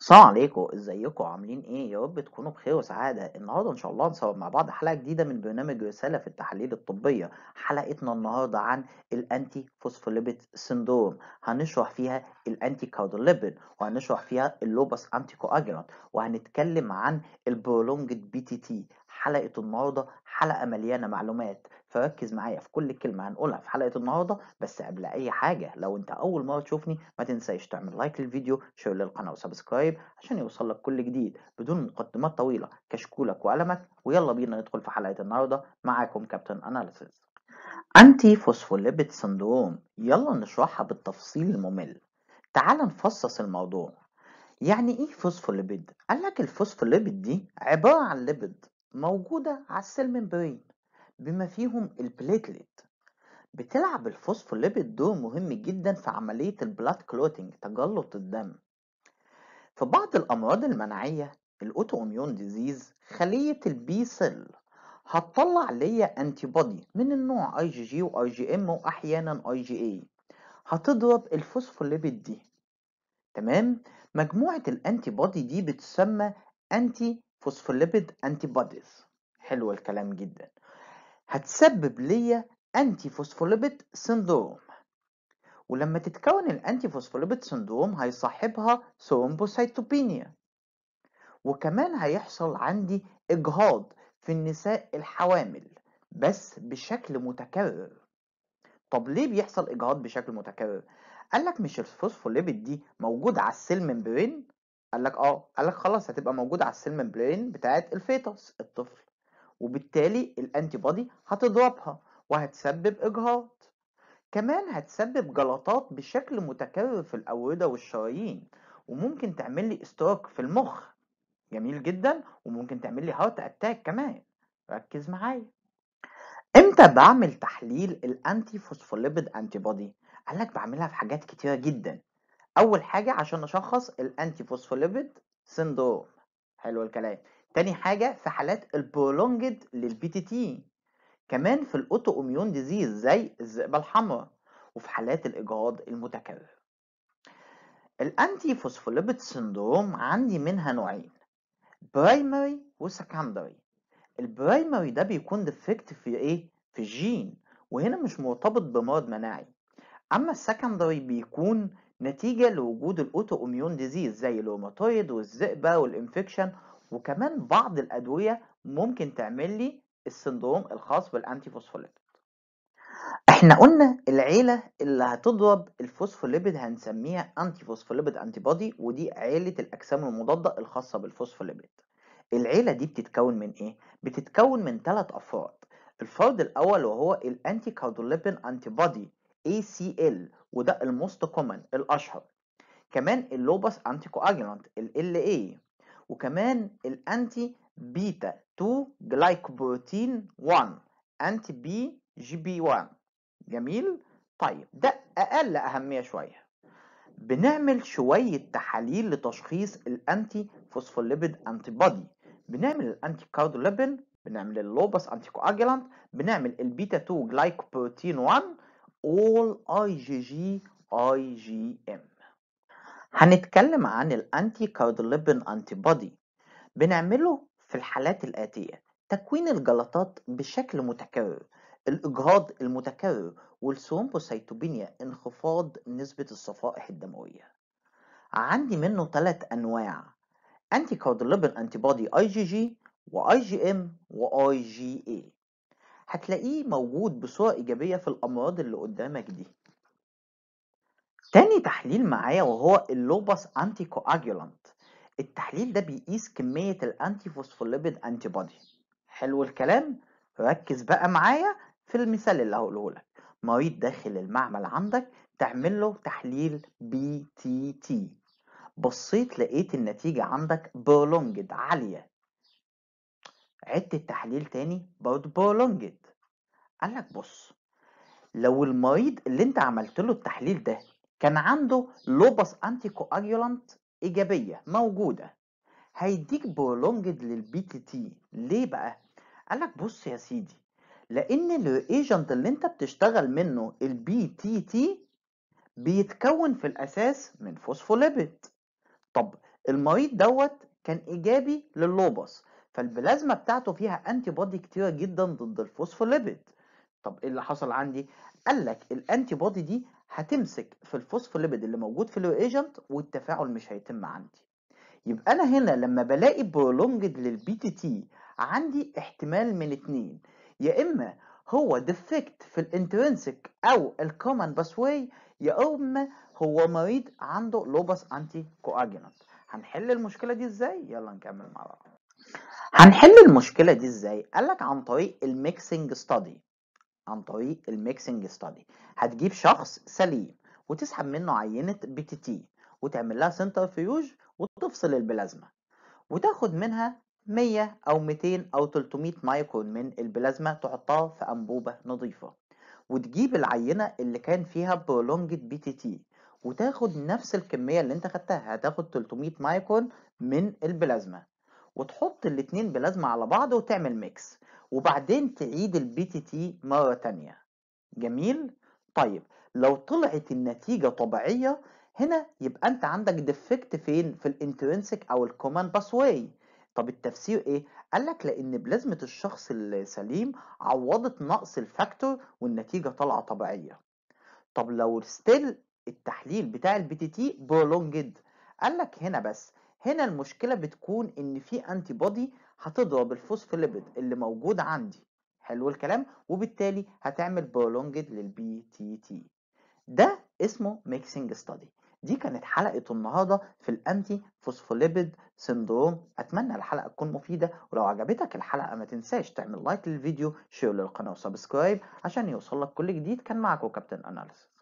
السلام عليكم ازيكم عاملين ايه يا رب تكونوا بخير وسعاده النهارده ان شاء الله هنصور مع بعض حلقه جديده من برنامج رساله في التحاليل الطبيه حلقتنا النهارده عن الانتي فوسفوليبيد سندروم هنشرح فيها الانتي كاردوليبيد وهنشرح فيها اللوبس انتي كواجلانت وهنتكلم عن البرولونجد بي تي تي حلقه النهارده حلقه مليانه معلومات فركز معايا في كل كلمة هنقولها في حلقة النهاردة بس قبل أي حاجة لو أنت أول مرة تشوفني ما تنساش تعمل لايك للفيديو شير للقناة وسبسكرايب عشان يوصلك كل جديد بدون مقدمات طويلة كشكولك وقلمك ويلا بينا ندخل في حلقة النهاردة معاكم كابتن أناليسيس أنتي فوسفوليبيد سندروم يلا نشرحها بالتفصيل الممل تعال نفصص الموضوع يعني ايه فوسفوليبيد؟ قال لك الفوسفوليبيد دي عبارة عن ليبيد موجودة على السيل ممبرين بما فيهم البليتليت بتلعب الفوسفوليبيد دور مهم جدا في عملية البلاد كلوتينج تجلط الدم في بعض الأمراض المناعية الأوتوميون ديزيز خلية البي سيل هتطلع ليا انتي بودي من النوع اي جي جي واي جي ام واحيانا اي جي اي هتضرب الفوسفوليبيد دي تمام مجموعه الانتي بودي دي بتسمى انتي فوسفوليبيد انتي بوديز حلو الكلام جدا هتسبب ليا انتي فوسفوليبيد سندروم ولما تتكون الانتي فوسفوليبيد سندروم هيصاحبها ثرومبوسايتوبينيا وكمان هيحصل عندي اجهاض في النساء الحوامل بس بشكل متكرر طب ليه بيحصل اجهاض بشكل متكرر قال لك مش الفوسفوليبيد دي موجود على السيل ممبرين قال لك اه قال لك خلاص هتبقى موجوده على السيل ممبرين بتاعه الفيتوس الطفل وبالتالي الانتي بودي هتضربها وهتسبب اجهاض كمان هتسبب جلطات بشكل متكرر في الاورده والشرايين وممكن تعمل لي استراك في المخ جميل جدا وممكن تعمل لي هارت اتاك كمان ركز معايا امتى بعمل تحليل الانتي فوسفوليبيد انتي بودي قال لك بعملها في حاجات كتيره جدا اول حاجه عشان اشخص الانتي فوسفوليبيد سندروم حلو الكلام تاني حاجة في حالات البرولونجد للبي تي تي كمان في الاوتو اميون ديزيز زي الذئبة الحمراء وفي حالات الإجهاض المتكرر الأنتي فوسفوليبيد سندروم عندي منها نوعين برايمري وسكندري البرايمري ده بيكون ديفكت في ايه في الجين وهنا مش مرتبط بمرض مناعي اما السكندري بيكون نتيجه لوجود الاوتو اميون ديزيز زي الروماتويد والذئبه والانفكشن وكمان بعض الادويه ممكن تعمل لي السندروم الخاص بالانتي فوسفوليبيد احنا قلنا العيله اللي هتضرب الفوسفوليبيد هنسميها انتي فوسفوليبيد انتي بودي ودي عيله الاجسام المضاده الخاصه بالفوسفوليبيد العيله دي بتتكون من ايه بتتكون من ثلاث افراد الفرد الاول وهو الانتي كاردوليبين انتي بودي ACL وده الموست كومن الاشهر كمان اللوبس انتي كواجلانت ال LA وكمان الانتي بيتا 2 جلايكوبروتين 1 انتي بي جي بي 1 جميل طيب ده اقل اهميه شويه بنعمل شويه تحاليل لتشخيص الانتي فوسفوليبيد انتي بودي بنعمل الانتي كاردوليبين بنعمل اللوبس انتي كواجلانت بنعمل البيتا 2 جلايكوبروتين 1 all IgG IgM هنتكلم عن الانتي كاودوليبين انتي بودي بنعمله في الحالات الآتية تكوين الجلطات بشكل متكرر الإجهاض المتكرر والثرومبوسيتوبينيا انخفاض نسبة الصفائح الدموية عندي منه ثلاث أنواع انتي كاودوليبين انتي بودي اي جي جي واي جي ام واي جي اي هتلاقيه موجود بصورة إيجابية في الأمراض اللي قدامك دي تاني تحليل معايا وهو اللوبس انتي كواجولانت التحليل ده بيقيس كمية الانتي فوسفوليبيد انتي بودي حلو الكلام ركز بقى معايا في المثال اللي هقوله لك مريض داخل المعمل عندك تعمل له تحليل بي تي تي بصيت لقيت النتيجة عندك بولونجد عالية عدت التحليل تاني برضه بولونجد قالك بص لو المريض اللي انت عملت له التحليل ده كان عنده لوبس انتي كواجيولانت ايجابيه موجوده هيديك برولونجد للبي تي تي ليه بقى قال لك بص يا سيدي لان الايجنت اللي انت بتشتغل منه البي تي تي بيتكون في الاساس من فوسفوليبيد طب المريض دوت كان ايجابي لللوبس فالبلازما بتاعته فيها انتي بودي كتيره جدا ضد الفوسفوليبيد طب ايه اللي حصل عندي قال لك الانتي بودي دي هتمسك في الفوسفوليبيد اللي موجود في الايجنت والتفاعل مش هيتم عندي يبقى انا هنا لما بلاقي برولونجد للبي تي تي عندي احتمال من اتنين يا اما هو ديفكت في الانترنسك او الكومن واي يا اما هو مريض عنده لوبس انتي كواجنت هنحل المشكله دي ازاي يلا نكمل مع بعض هنحل المشكله دي ازاي قال لك عن طريق الميكسنج ستادي عن طريق الميكسنج ستادي هتجيب شخص سليم وتسحب منه عينة بي تي وتعمل لها سنترفيوج وتفصل البلازما وتاخد منها 100 او 200 او 300 مايكرون من البلازما تحطها في انبوبه نظيفه وتجيب العينه اللي كان فيها برولونجد بي تي تي وتاخد نفس الكميه اللي انت خدتها هتاخد 300 مايكرون من البلازما وتحط الاتنين بلازما على بعض وتعمل ميكس وبعدين تعيد البي تي تي مرة تانية جميل طيب لو طلعت النتيجة طبيعية هنا يبقى انت عندك ديفكت فين في الانترنسك او الكومان باسواي طب التفسير ايه قال لك لان بلازمة الشخص السليم عوضت نقص الفاكتور والنتيجة طالعة طبيعية طب لو ستيل التحليل بتاع البي تي تي برولونجد قال لك هنا بس هنا المشكله بتكون ان في انتي بودي هتضرب الفوسفوليبيد اللي موجود عندي حلو الكلام وبالتالي هتعمل بولونجد للبي تي تي ده اسمه ميكسنج ستادي دي كانت حلقه النهارده في الانتي فوسفوليبيد سندروم اتمنى الحلقه تكون مفيده ولو عجبتك الحلقه ما تنساش تعمل لايك للفيديو شير للقناه وسبسكرايب عشان يوصلك كل جديد كان معاكم كابتن اناليسيس